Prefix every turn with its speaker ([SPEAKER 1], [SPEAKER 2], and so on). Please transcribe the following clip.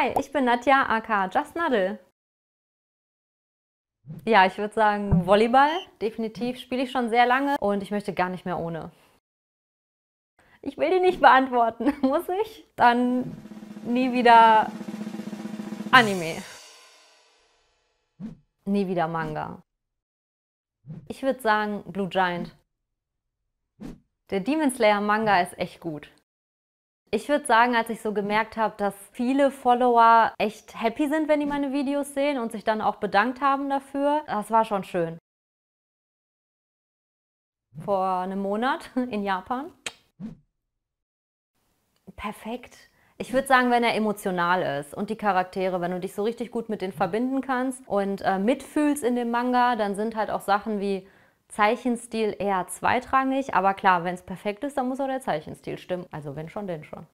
[SPEAKER 1] Hi, ich bin Nadja aka Just Nadel. Ja, ich würde sagen Volleyball. Definitiv spiele ich schon sehr lange und ich möchte gar nicht mehr ohne. Ich will die nicht beantworten, muss ich? Dann nie wieder Anime. Nie wieder Manga. Ich würde sagen Blue Giant. Der Demon Slayer Manga ist echt gut. Ich würde sagen, als ich so gemerkt habe, dass viele Follower echt happy sind, wenn die meine Videos sehen und sich dann auch bedankt haben dafür, das war schon schön. Vor einem Monat in Japan. Perfekt. Ich würde sagen, wenn er emotional ist und die Charaktere, wenn du dich so richtig gut mit denen verbinden kannst und äh, mitfühlst in dem Manga, dann sind halt auch Sachen wie Zeichenstil eher zweitrangig, aber klar, wenn es perfekt ist, dann muss auch der Zeichenstil stimmen. Also wenn schon, denn schon.